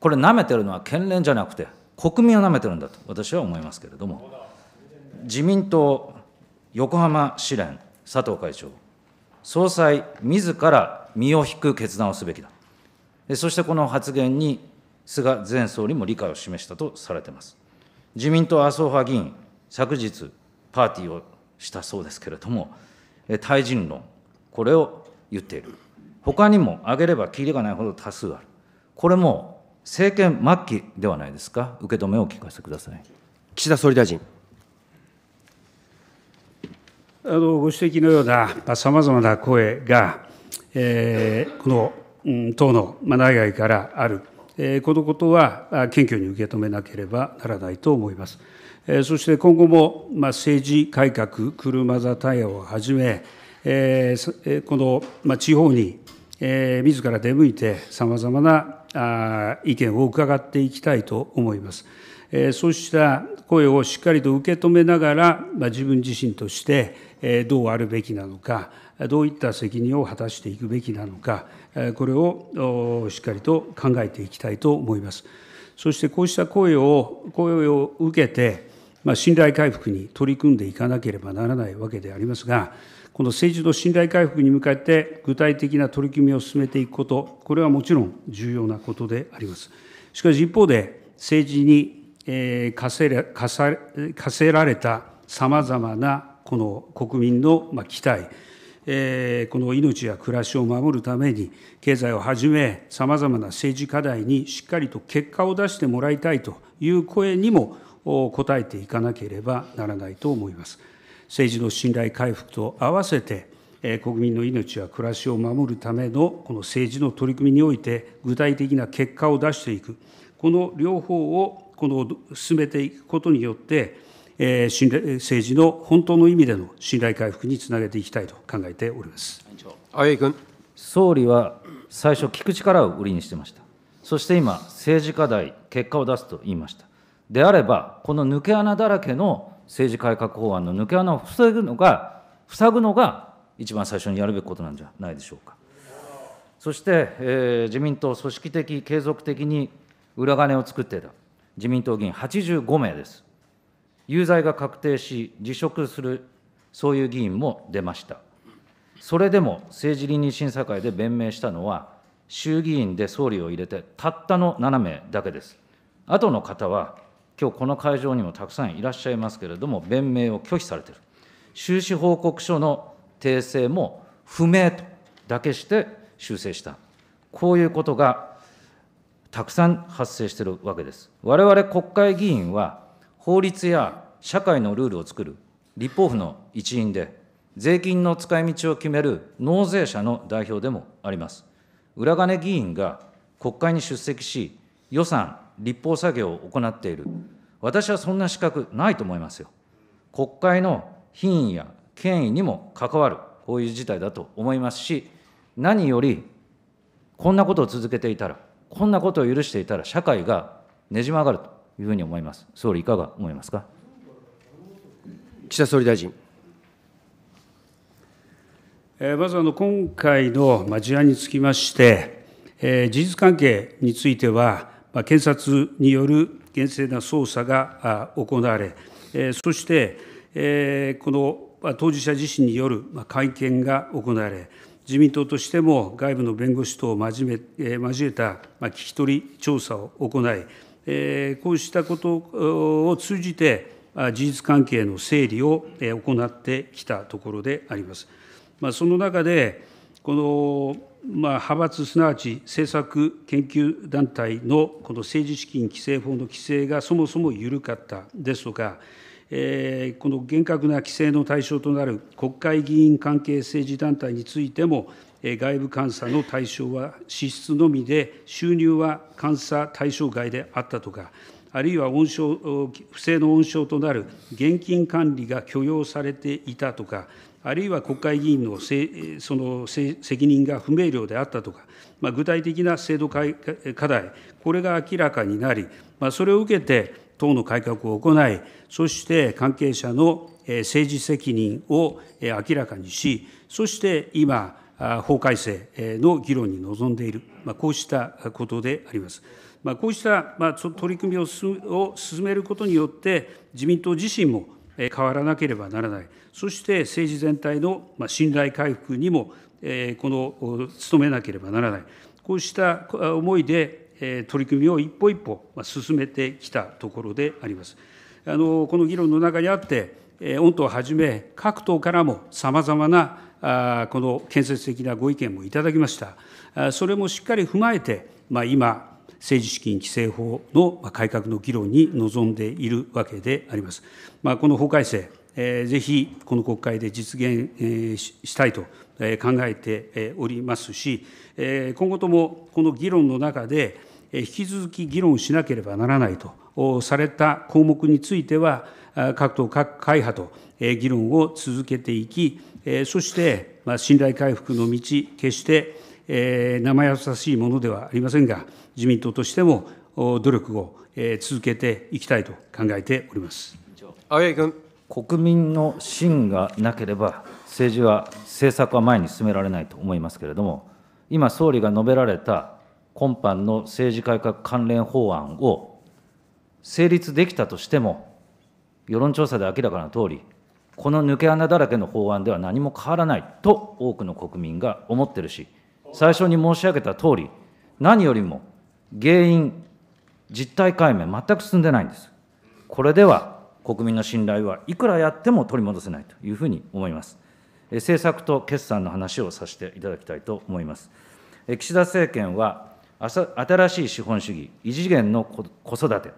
これ、なめてるのは県連じゃなくて、国民をなめてるんだと私は思いますけれども、自民党横浜市連、佐藤会長、総裁自ら身を引く決断をすべきだ。そしてこの発言に菅前総理も理解を示したとされています。自民党麻生派議員、昨日、パーティーをしたそうですけれども、対人論、これを言っている。他にも挙げればきりがないほど多数ある。これも政権末期ではないですか、受け止めを聞かせてください。岸田総理大臣。あのご指摘のようなさまざまな声が、えー、この等の内外からある、このことは謙虚に受け止めなければならないと思います。そして今後も政治改革、車座対応をはじめ、この地方に自ら出向いて、さまざまな意見を伺っていきたいと思います。そうした声をしっかりと受け止めながら、自分自身として、どうあるべきなのか、どういった責任を果たしていくべきなのか、これをしっかりと考えていきたいと思います。そしてこうした声を、声を受けて、まあ、信頼回復に取り組んでいかなければならないわけでありますが、この政治の信頼回復に向かって具体的な取り組みを進めていくこと、これはもちろん重要なことであります。しかし一方で、政治に課せられたさまざまなこの国民の期待、この命や暮らしを守るために、経済をはじめ、さまざまな政治課題にしっかりと結果を出してもらいたいという声にも応えていかなければならないと思います。政治の信頼回復と合わせて、国民の命や暮らしを守るためのこの政治の取り組みにおいて、具体的な結果を出していく、この両方をこの進めていくことによって、政治の本当の意味での信頼回復につなげていきたいと考えております青柳君。総理は最初、聞く力を売りにしてました。そして今、政治課題、結果を出すと言いました。であれば、この抜け穴だらけの政治改革法案の抜け穴を防ぐのが、塞ぐのが一番最初にやるべきことなんじゃないでしょうか。そして、えー、自民党、組織的、継続的に裏金を作っていた自民党議員85名です。有罪が確定し、辞職する、そういう議員も出ました。それでも政治倫理審査会で弁明したのは、衆議院で総理を入れて、たったの7名だけです。後の方は、今日この会場にもたくさんいらっしゃいますけれども、弁明を拒否されている。収支報告書の訂正も不明とだけして修正した。こういうことがたくさん発生しているわけです。我々国会議員は、法律や社会のルールを作る立法府の一員で、税金の使い道を決める納税者の代表でもあります。裏金議員が国会に出席し、予算、立法作業を行っている、私はそんな資格ないと思いますよ。国会の品位や権威にも関わる、こういう事態だと思いますし、何より、こんなことを続けていたら、こんなことを許していたら、社会がねじ曲がるというふうに思います。総理、いかが思いますか。岸田総理大臣。まず今回の事案につきまして、事実関係については、検察による厳正な捜査が行われ、そして、この当事者自身による会見が行われ、自民党としても外部の弁護士等を交えた聞き取り調査を行い、こうしたことを通じて、事実関係の整理を行ってきたところであります。その中で、この派閥、すなわち政策研究団体のこの政治資金規正法の規制がそもそも緩かったですとか、えー、この厳格な規制の対象となる国会議員関係政治団体についても、えー、外部監査の対象は支出のみで、収入は監査対象外であったとか、あるいは温床不正の温床となる現金管理が許容されていたとか、あるいは国会議員のその責任が不明瞭であったとか、まあ、具体的な制度課題、これが明らかになり、まあ、それを受けて、党の改革を行い、そして関係者の政治責任を明らかにし、そして今、法改正の議論に臨んでいる、まあ、こうしたことであります。こうした取り組みを進めることによって、自民党自身も変わらなければならない、そして政治全体の信頼回復にも努めなければならない、こうした思いで取り組みを一歩一歩進めてきたところであります。この議論の中にあって、御党をはじめ、各党からもさまざまなこの建設的なご意見もいただきました。それもしっかり踏まえて、今、政治資金規正法の改革の議論に臨んでいるわけであります。まあ、この法改正、えぜひこの国会で実現、したいと考えておりますし、え今後ともこの議論の中で、引き続き議論しなければならないとされた項目については、各党、各会派と議論を続けていき、そして信頼回復の道、決して生優しいものではありませんが、自民党としても努力を続けていきたいと考えております青柳君。国民の信がなければ、政治は、政策は前に進められないと思いますけれども、今、総理が述べられた今般の政治改革関連法案を成立できたとしても、世論調査で明らかな通り、この抜け穴だらけの法案では何も変わらないと多くの国民が思ってるし、最初に申し上げた通り、何よりも原因、実態解明、全く進んでないんです。これでは国民の信頼はいくらやっても取り戻せないというふうに思います。政策と決算の話をさせていただきたいと思います。岸田政権は、新しい資本主義、異次元の子育て、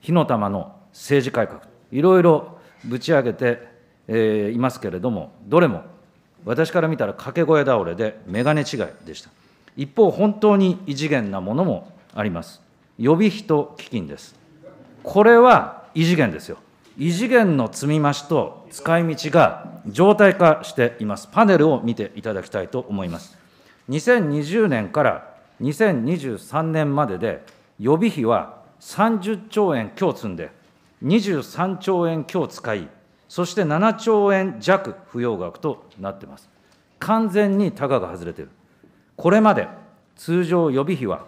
火の玉の政治改革、いろいろぶち上げていますけれども、どれも私から見たら掛け声倒れで、眼鏡違いでした。一方、本当に異次元なものもあります。予備費と基金です。これは異次元ですよ。異次元の積み増しと使い道が常態化しています。パネルを見ていただきたいと思います。2020年から2023年までで予備費は30兆円強積んで、23兆円強使い、そして7兆円弱扶養額となっています。完全にたかが外れている。これまで通常予備費は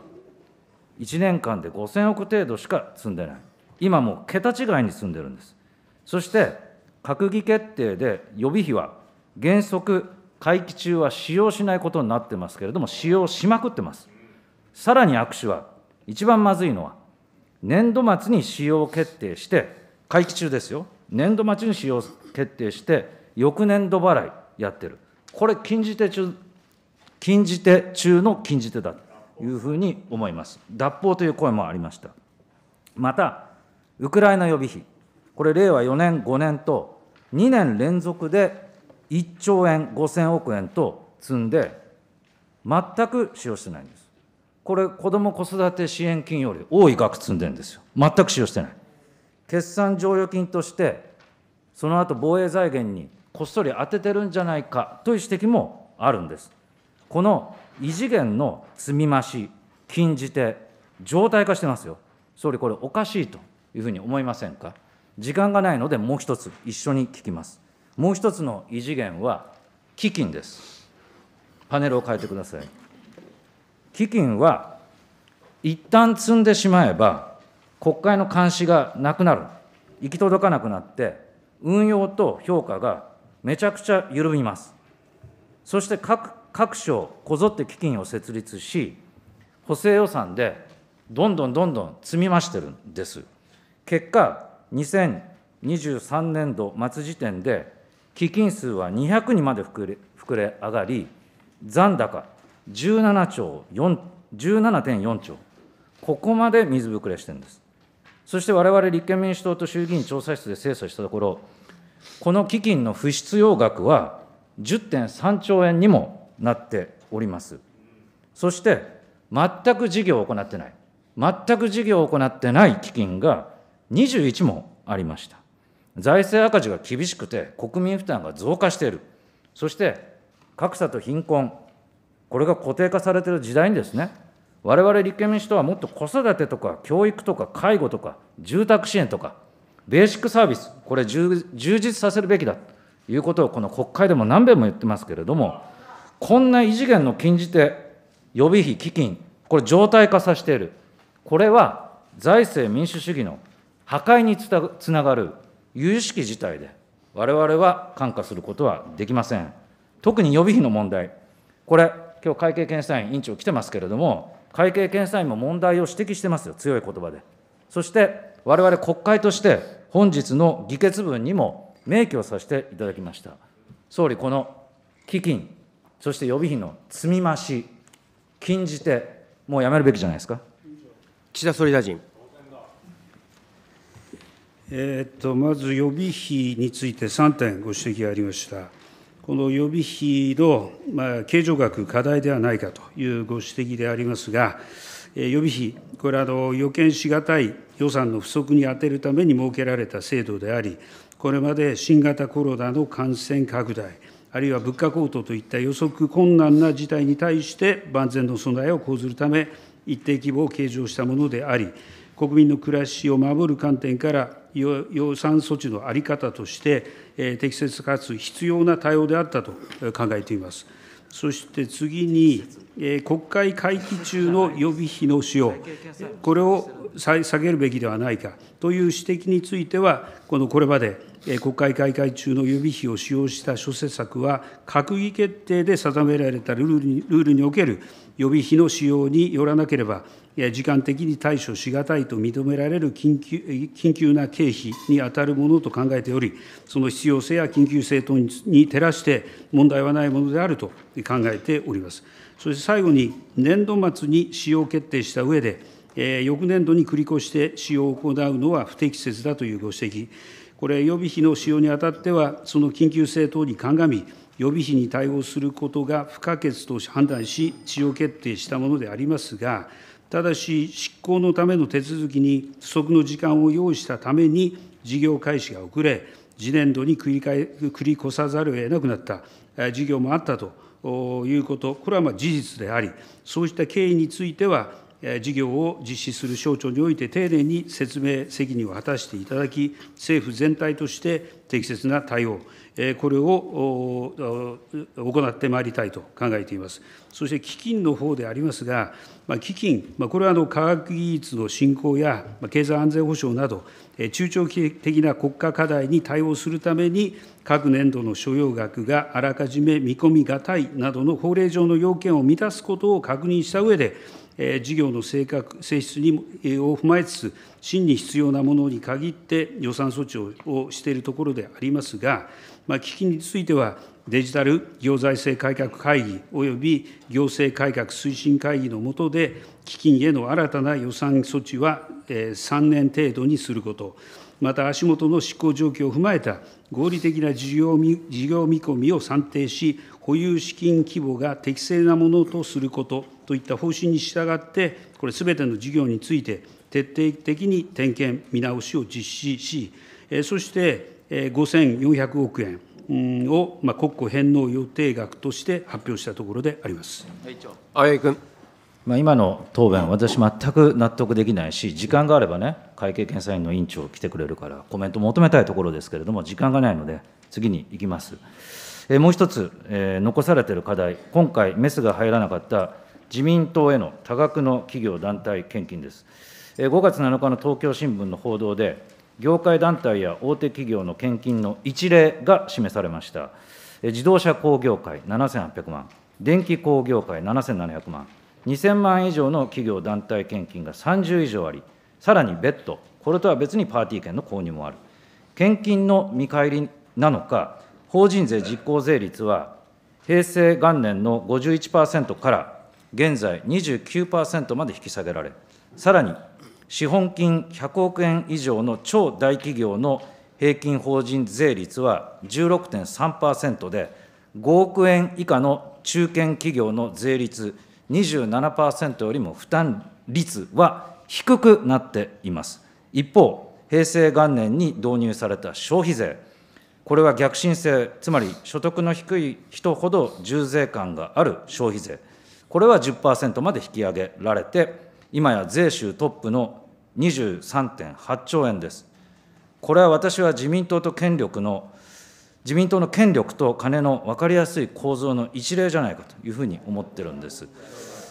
1年間で5000億程度しか積んでない。今もう桁違いに積んでるんです。そして閣議決定で予備費は原則会期中は使用しないことになってますけれども、使用しまくってます。さらに握手は、一番まずいのは、年度末に使用決定して、会期中ですよ、年度末に使用決定して、翌年度払いやってる、これ、禁じ手中、禁じ手中の禁じ手だというふうに思います。脱法という声もありました。また、ウクライナ予備費、これ、令和4年、5年と、2年連続で1兆円5000億円と積んで、全く使用してないんです。これ、子ども・子育て支援金より多い額積んでるんですよ。全く使用してない。決算剰余金として、その後防衛財源にこっそり当ててるんじゃないかという指摘もあるんです。この異次元の積み増し、禁じ手、常態化してますよ。総理、これおかしいというふうに思いませんか。時間がないので、もう一つ、一緒に聞きます。もう一つの異次元は、基金です。パネルを変えてください。基金は、一旦積んでしまえば、国会の監視がなくなる、行き届かなくなって、運用と評価がめちゃくちゃ緩みます。そして各各省、こぞって基金を設立し、補正予算でどんどんどんどん積み増してるんです。結果、2023年度末時点で、基金数は200にまで膨れ膨れ上がり、残高17兆4 17.4兆、ここまで水ぶくれしてるんです。そして我々立憲民主党と衆議院調査室で精査したところ、この基金の不必要額は10.3兆円にもなっております。そして、全く事業を行ってない、全く事業を行ってない基金が21もありました。財政赤字が厳しくて、国民負担が増加している、そして格差と貧困、これが固定化されている時代にですね、我々立憲民主党はもっと子育てとか教育とか介護とか住宅支援とかベーシックサービス、これ充実させるべきだということをこの国会でも何べんも言ってますけれども、こんな異次元の禁じ手、予備費、基金、これ常態化させている。これは財政民主主義の破壊につながる由々しき事態で、我々は看過することはできません。特に予備費の問題、これ、今日会計検査院委員長来てますけれども、会計検査院も問題を指摘してますよ、強い言葉で。そして、われわれ国会として、本日の議決文にも明記をさせていただきました。総理、この基金、そして予備費の積み増し、禁じて、もうやめるべきじゃないですか。岸田総理大臣。えー、っとまず予備費について3点ご指摘がありました。この予備費の計上額、課題ではないかというご指摘でありますが、予備費、これは予見し難い予算の不足に充てるために設けられた制度であり、これまで新型コロナの感染拡大、あるいは物価高騰といった予測困難な事態に対して万全の備えを講ずるため、一定規模を計上したものであり、国民の暮らしを守る観点から、予算措置の在り方として、適切かつ必要な対応であったと考えています。そして次に、国会会期中の予備費の使用、これを下げるべきではないかという指摘については、このこれまで国会開会中の予備費を使用した諸施策は、閣議決定で定められたルールにおける予備費の使用によらなければ、時間的に対処し難いと認められる緊急緊急な経費に当たるものと考えており、その必要性や緊急性等に照らして、問題はないものであると考えております。そして最後に、年度末に使用決定したうえで、翌年度に繰り越して使用を行うのは不適切だというご指摘、これ、予備費の使用にあたっては、その緊急性等に鑑み、予備費に対応することが不可欠と判断し、使用決定したものでありますが、ただし、執行のための手続きに不足の時間を用意したために、事業開始が遅れ、次年度に繰り返繰り越さざるを得なくなった事業もあったと。いうこと、これは事実であり、そうした経緯については、事業を実施する省庁において丁寧に説明責任を果たしていただき、政府全体として適切な対応、これを行ってまいりたいと考えています。そして基金の方でありますが、基金、これは科学技術の振興や経済安全保障など、中長期的な国家課題に対応するために、各年度の所要額があらかじめ見込みがたいなどの法令上の要件を満たすことを確認した上で、事業の性格、性質にを踏まえつつ、真に必要なものに限って予算措置をしているところでありますが、基金については、デジタル行財政改革会議および行政改革推進会議の下で、基金への新たな予算措置は3年程度にすること、また足元の執行状況を踏まえた合理的な事業見込みを算定し、保有資金規模が適正なものとすることといった方針に従って、これ、すべての事業について、徹底的に点検、見直しを実施し、そして、5400億円を国庫返納予定額として発表したところであります青柳君。まあ、今の答弁、私、全く納得できないし、時間があればね、会計検査院の委員長来てくれるから、コメント求めたいところですけれども、時間がないので、次に行きます。えもう一つ、え残されている課題、今回、メスが入らなかった自民党への多額の企業団体献金です。え5月7日の東京新聞の報道で、業界団体や大手企業の献金の一例が示されました。自動車工業界7800万、電気工業界7700万、2000万以上の企業団体献金が30以上あり、さらに別途、これとは別にパーティー券の購入もある。献金の見返りなのか、法人税実効税率は平成元年の51%から現在29%まで引き下げられ、さらに資本金100億円以上の超大企業の平均法人税率は16.3%で、5億円以下の中堅企業の税率27%よりも負担率は低くなっています。一方、平成元年に導入された消費税、これは逆申請、つまり所得の低い人ほど重税感がある消費税、これは10%まで引き上げられて今や税収トップの23.8兆円です。これは私は自民党と権力の、自民党の権力と金の分かりやすい構造の一例じゃないかというふうに思ってるんです。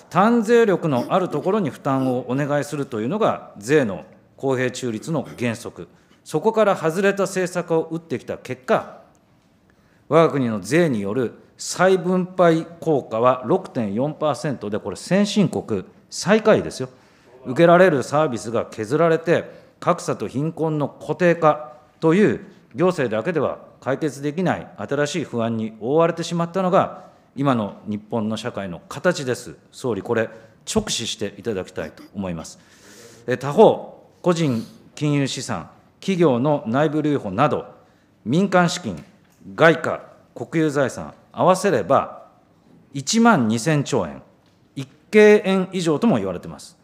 単税力のあるところに負担をお願いするというのが、税の公平中立の原則、そこから外れた政策を打ってきた結果、我が国の税による再分配効果は6.4%で、これ、先進国最下位ですよ受けられるサービスが削られて格差と貧困の固定化という行政だけでは解決できない新しい不安に覆われてしまったのが今の日本の社会の形です総理これ直視していただきたいと思います他方個人金融資産企業の内部留保など民間資金外貨国有財産合わせれば1万2000兆円経円以上とも言われています。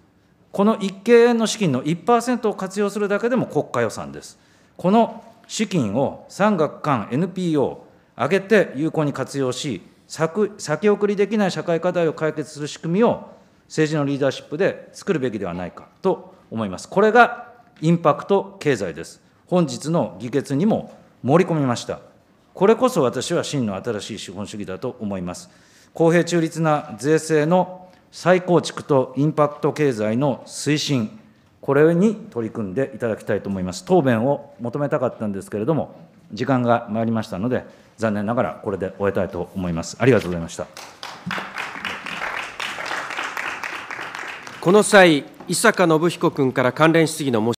この1景円の資金の1%を活用するだけでも国家予算です。この資金を産学官 NPO 挙げて有効に活用し、先送りできない社会課題を解決する仕組みを政治のリーダーシップで作るべきではないかと思います。これがインパクト経済です。本日の議決にも盛り込みました。これこそ私は真の新しい資本主義だと思います。公平中立な税制の再構築とインパクト経済の推進、これに取り組んでいただきたいと思います。答弁を求めたかったんですけれども、時間が参りましたので、残念ながらこれで終えたいと思います。ありがとうございました。この際、伊坂信彦君から関連質疑の申し